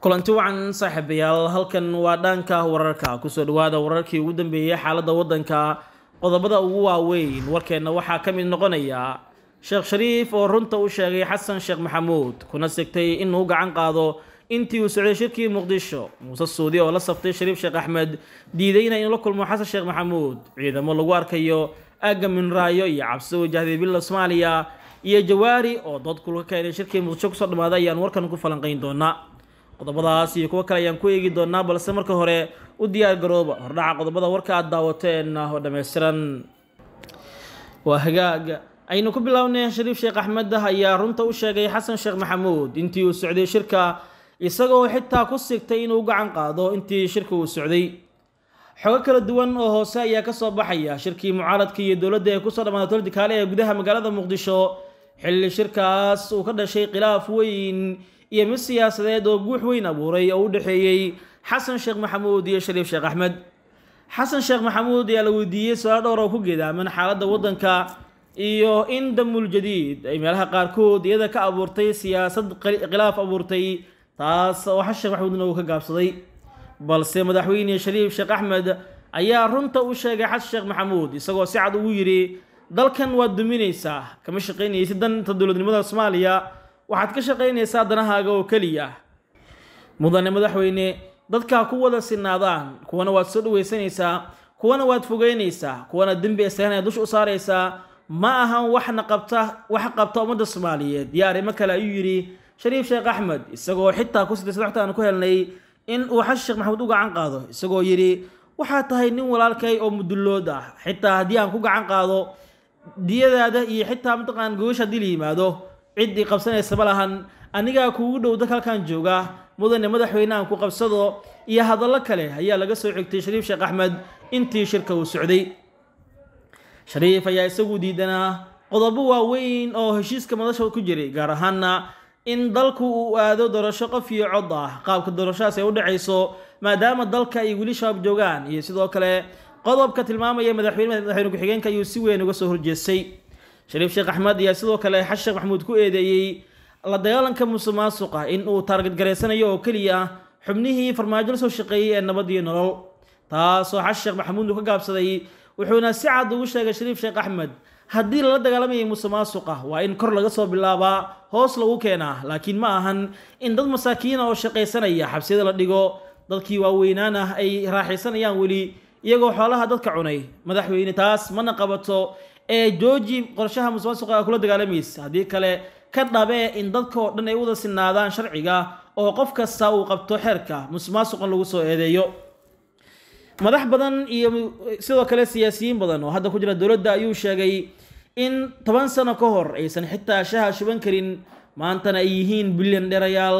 kulanti wacan saaxiibayaal halkan waa dhaanka wararka ku soo dhawaada wararkii ugu dambeeyey xaaladda waddanka qodobada ugu waaweyn warkeenna waxaa ka mid noqonaya sheekh shariif oo runta u sheegay xasan sheekh maxamuud kuna sigtay inuu gacan qaado intii uu socday shirkii muqdisho muuse suudi oo la saftay shariif sheekh axmed diidayna inuu la kulmo xasan sheekh maxamuud ciidamo lagu arkayo aagga minraayo iyo cabsi wajahday billa soomaaliya iyo jawaari oo dood kulka keenay shirkii muqdisho kusoo dhamaaday ayaan warkan ku falanqayn doonaa qodobadaas iyo kuwo kale ayaan ku eegi doonaa balse marka hore u diyaar garooba hordhaca qodobada warka aad daawateen ah, oo dhammaystiran waa hagaaga aynu ku bilownay shariif sheekh axmedah ayaa runta u sheegay xasan sheekh maxamuud intii uu socday shirka isagoo xitaa ku sigtay inuu gacan qaado intii shirka uu socday xogo kala duwan oo hoose ayaa ka soo baxaya shirkii mucaaradka iyo dowladda ee kusoo dhamaatay toldi kaale ee gudaha magaalada muqdisho xilli shirkaas uu ka dhashay khilaaf weyn iyo mid siyaasadeed oo guux weyn abuuray oo u dhexeeyey xasan sheekh maxamuud iyo shariif sheekh axmed xasan sheekh maxamuud ayaa la weydiiyey su-aal dhowr oo ku geedaaman xaaladda waddanka iyo in damuljadiid ay meelaha qaarkood iyada ka abuurtay siyaasad khilaaf abuurtay taas oo xasan sheekh maxamuudna uu ka gaabsaday balse madaxweyne shariif sheekh axmed ayaa runta u sheegay xasan sheekh maxamuud isagoo si cad ugu yidhi dalkan waad duminaysaa kama shaqaynaysid danta dowladnimada soomaaliya waxaad ka shaqaynaysaa danahaaga oo keliya mudane madaxweyne dadkaa ku wada sinaadaan kuwana waad soo dhawaysanaysaa kuwana waad fogeynaysaa kuwana dembi israanaya dusha u saaraysaa ma ahan waxna qabta wax qabta ummadda soomaaliyeed yaa arrimo kale ayuu yidhi shariif sheekh axmed isagoo xitaa ku sitay sadaxta aan ku helnay in uu xasan sheekh maxamuud u gacan qaado isagoo yidhi waxaad tahay nin walaalkay oo mudullood ah xitaa haddii aan ku gacan qaado diyadaada iyo xitaa mataqaan goosh haddii la yimaado ciddii qabsanaysaba lahan anigaa kuugu dhow dad halkan jooga mudane madaxweynehan ku qabsado iyo hadallo kale ayaa laga soo xigtay shariif sheekh axmed intii shirka uu socday shariif ayaa isagu diidanaa qodobo waaweyn oo heshiiska madasha ku jiray gaar ahaanna in dalku uu aado doorasho qof iyo cod ah qaabka doorashadaas ay u dhacayso maadaama dalka ay weli shabaab joogaan iyo sidoo kale qodobka tilmaamaya madaxweyne madaxweyne ku-xigeenka ayuu si weyn uga soo horjeestay shariif sheekh axmed ayaa sidoo kale xas sheekh maxamuud ku eedeeyey la dagaalanka musuq in uu taargad garaysanayo oo keliya xubnihii farmaajo la soo shaqeeyey ee nabad iyo nolol taasoo xas sheekh maxamuud uu ka gaabsaday wuxuuna si cad ugu sheegay shariif sheekh axmed haddii lala dagaalamayay musuq waa in kor laga soo bilaabaa hoos lagu keenaa laakiin ma ahan in dad masaakiina ah oo shaqaysanaya xabsiyada la dhigo dadkii waaweynaan ah ay raaxaysanayaan weli iyagoo xoolaha dadka cunay madaxweyne taas mana qabato ee jooji qorshaha musuqmaasuqa kula dagaalamaysa haddii kale ka dhabee in dadka oo dhan ay wada sinaadaan sharciga oo qof kasta uu qabto xeerka musuqmaasuqan lagu soo eedeeyo madax badan iyo sidoo kale siyaasiyiin badan oo hadda ku jira dowladda ayuu sheegay in toban sano ka hor aysan xitaa shaha shuban karin maantana ay yihiin bilyan dherayaal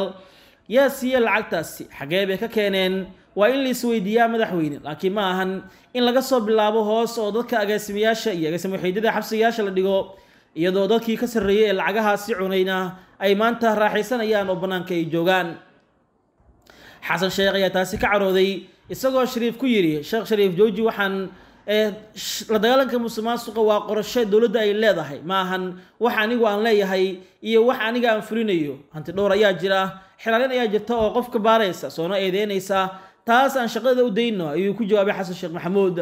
yaa siiya lacagtaasi xaggee bay ka keeneen waa in la isweydiiyaa madaxweyne laakiin ma ahan in laga soo bilaabo hoos oo dadka agaasimayaasha iyo agaasimo xiidada xabsigayaasha la dhigo iyadoo dadkii ka sarreeyey ee lacagahaasi cunayna ay maanta raaxaysanayaan oo bannaanka ay joogaan xasan sheekh ayaa taasi ka carooday isagoo shariif ku yidhi sheekh shariif jooji waxaan la dagaalanka musuqmaasuqa waa qorasho dowladda ay leedahay ma ahan wax anigu aan leeyahay iyo wax aniga aan fulinayo hanti dhowr ayaa jira xilaalin ayaa jirta oo qofka baaraysa soona eedeynaysa taas aan shaqadeeda u dayno ayuu ku jawaabay xasan sheekh maxamuud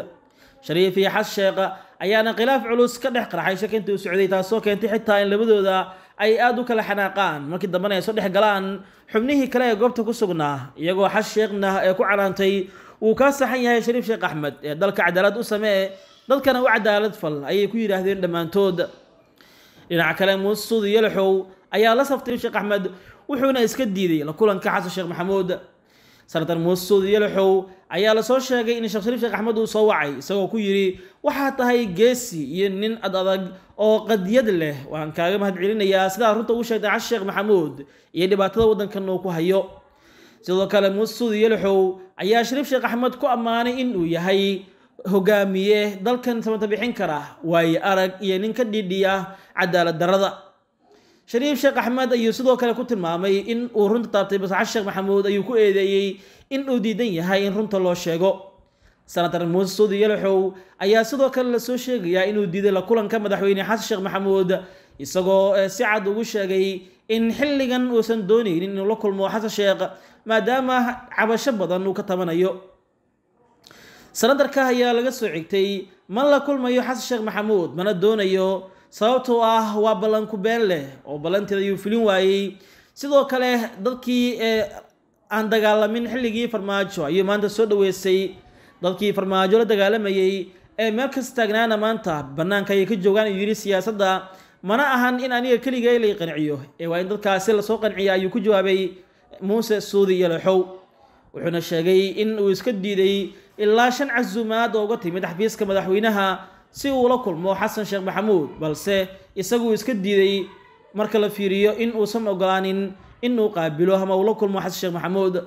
shariif iyo xas sheekha ayaana khilaaf culus ka dhex qarxay shakinta u socday taasoo keentay xitaa in labadooda ay aada u kala xanaaqaan markii dambana ay soo dhex galaan xubnihii kale ee goobta ku sugnaa iyagoo xas sheekhna ee ku canaantay wuu kaa saxan yahay shariif sheekh axmed ee dalka cadaalad u samee dadkana u cadaalad fal ayay ku yidhaahdeen dhammaantood dhinaca kale muusud yelxow ayaa la saftay sheekh axmed wuxuuna iska diiday la kulanka xasan sheekh maxamuud sanatar muusud yelxow ayaa lasoo sheegay in sheekh shariif sheekh axmed uu soo wacay isagoo ku yidhi waxaa tahay geesi iyo nin ad adag oo qadiyad leh waan kaaga mahad celinayaa sidaa runta uu sheegtay xasan sheekh maxamuud iyo dhibaatada waddankan uu ku hayo sidoo kale muusud iyo lixow ayaa shariif sheekh axmed ku ammaanay inuu yahay hogaamiye dalkan samata bixin kara waaye arag iyo nin ka dhiidhiya cadaalad darada shariif sheekh axmed ayuu sidoo kale ku tilmaamay in uu runta taabtay bascashe sheekh maxamuud ayuu ku eedeeyey in uu diidan yahay in runta loo sheego senator muusud iyo lixow ayaa sidoo kale lasoo sheegayaa inuu diiday la kulanka madaxweyne xasan sheekh maxamuud isagoo eh, si cad ugu sheegay in xilligan uusan doonaynin inuu la kulmo xasan sheekh maadaama cabasho badan uu ka tabanayo sanadarka ayaa laga soo xigtay ma la kulmayo xasan sheekh maxamuud mana doonayo sababtoo ah waa ballanku been leh oo ballanteed ayuu filin waayey sidoo kale dadkii eh, aan dagaalamin xilligii farmaajo ayuu maanta soo dhaweysay dadkii farmaajo la dagaalamayey ee eh, meel taagnaana maanta bannaanka ayay ka joogaan ayuu yidhi siyaasadda mana ahan in aniga keligay la qanciyo ee waa in dadkaasi lasoo qanciya ayuu ku jawaabay muuse suudi iyo laxow wuxuuna sheegay in uu iska diiday ilaa shan casuumaad oo uga timid xafiiska madaxweynaha si uu la kulmo xasan sheekh maxamuud balse isaguu iska diiday marka la fiiriyo in uusan ogolaanin in uu qaabilo ama uu kulmo xasan sheekh maxamuud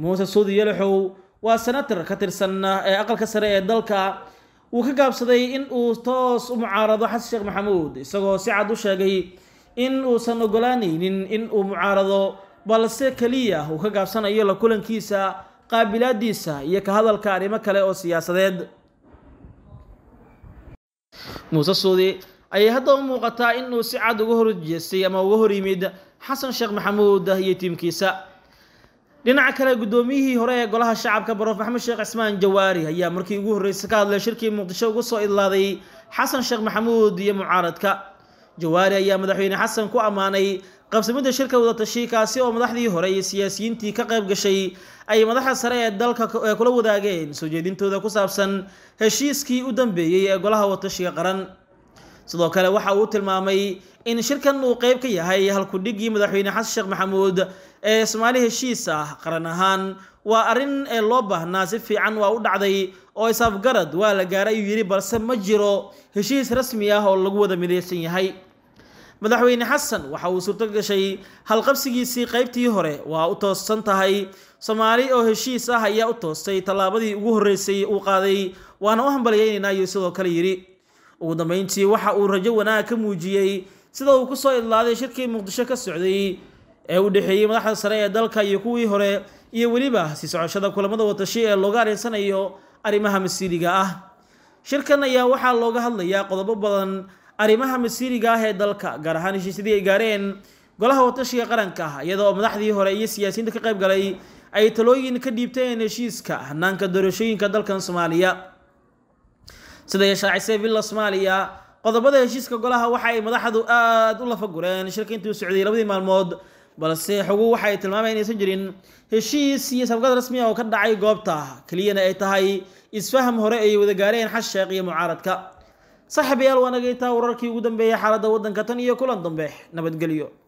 muuse suudi iyo laxow waa senator ka tirsan ee aqalka sare ee dalka wuu ka gaabsaday in uu toos u mucaarado xasan sheekh maxamuud isagoo si cad u sheegay in uusan ogolaanaynin in uu mucaarado balse keliya uu ka gaabsanayo la kulankiisa qaabilaadiisa iyo ka hadalka arrimo kale oo siyaasadeed muuse suudi ayay hadda u muuqataa inuu si cad uga horjeestay ama uga hor yimid xasan sheekh maxamuud iyo tiimkiisa dhinaca kale guddoomiyihii hore ee golaha shacabka barof maxamed sheekh cismaan jawaari ayaa markii ugu horreysay ka hadlay shirkii muqdisho ugu soo idlaaday xasan sheekh maxamuud iyo mucaaradka jawaari ayaa madaxweyne xasan ku ammaanay qabsamidda shirka wadatashiyi kaasi oo madaxdii hore iyo siyaasiyiintii ka qayb gashay ay madaxda sare ee dalka ee kula wadaageen soo jeedintooda ku saabsan heshiiskii u dambeeyey ee golaha wadatashiga qaran sidoo kale waxa uu tilmaamay in shirkan uu qayb ka yahay halkudhigii madaxweyne xasan sheekh maxamuud ee soomaali heshiis ah qaran ahaan waa arrin ee loo baahnaa si fiican waa u dhacday oo isafgarad waa la gaaray ayuu yidhi balse ma jiro heshiis rasmi ah oo lagu wada midaysan yahay madaxweyne xasan waxa uu suurto gashay halqabsigiisii qaybtii hore waa u toosan tahay soomaali oo heshiis ah ayaa u toostay tallaabadii ugu horreysay uu qaaday waana u hambalyaynaynaa ayuu sidoo kale yidhi ugu dambayntii waxa uu rajo wanaag ka muujiyey sida uu ku soo idlaaday shirkii muqdisho ka socday ee u dhexeeyey madaxda sare ee dalka iyo kuwii hore iyo weliba sii socoshada kulamada watashi ee looga areysanayo arrimaha masiiriga ah shirkan ayaa waxaa looga hadlayaa qodobo badan arrimaha masiiriga ah ee dalka gaar ahaan heshiisyadii ay gaareen golaha watashiga qaranka iyadoo madaxdii hore iyo siyaasiyiinta ka qayb galay ay talooyin ka dhiibteen heshiiska hanaanka doorashooyinka dalkan soomaaliya sida ay shaacisay villa soomaaliya qodobada heshiiska golaha waxa ay madaxdu aada u lafa gureen shirka intuu socday labadii maalmood balse xugu waxay tilmaamaya inaysan jirin heshiis iyo sabqad rasmiya ah oo ka dhacay goobta keliyana ay tahay isfaham hore ay wada gaareen xasheeq iyo mucaaradka saxiibayaal waanagaytaa wararkii ugu dambeeyay xaaladda waddanka tan iyo kulan dambe nabadgelyo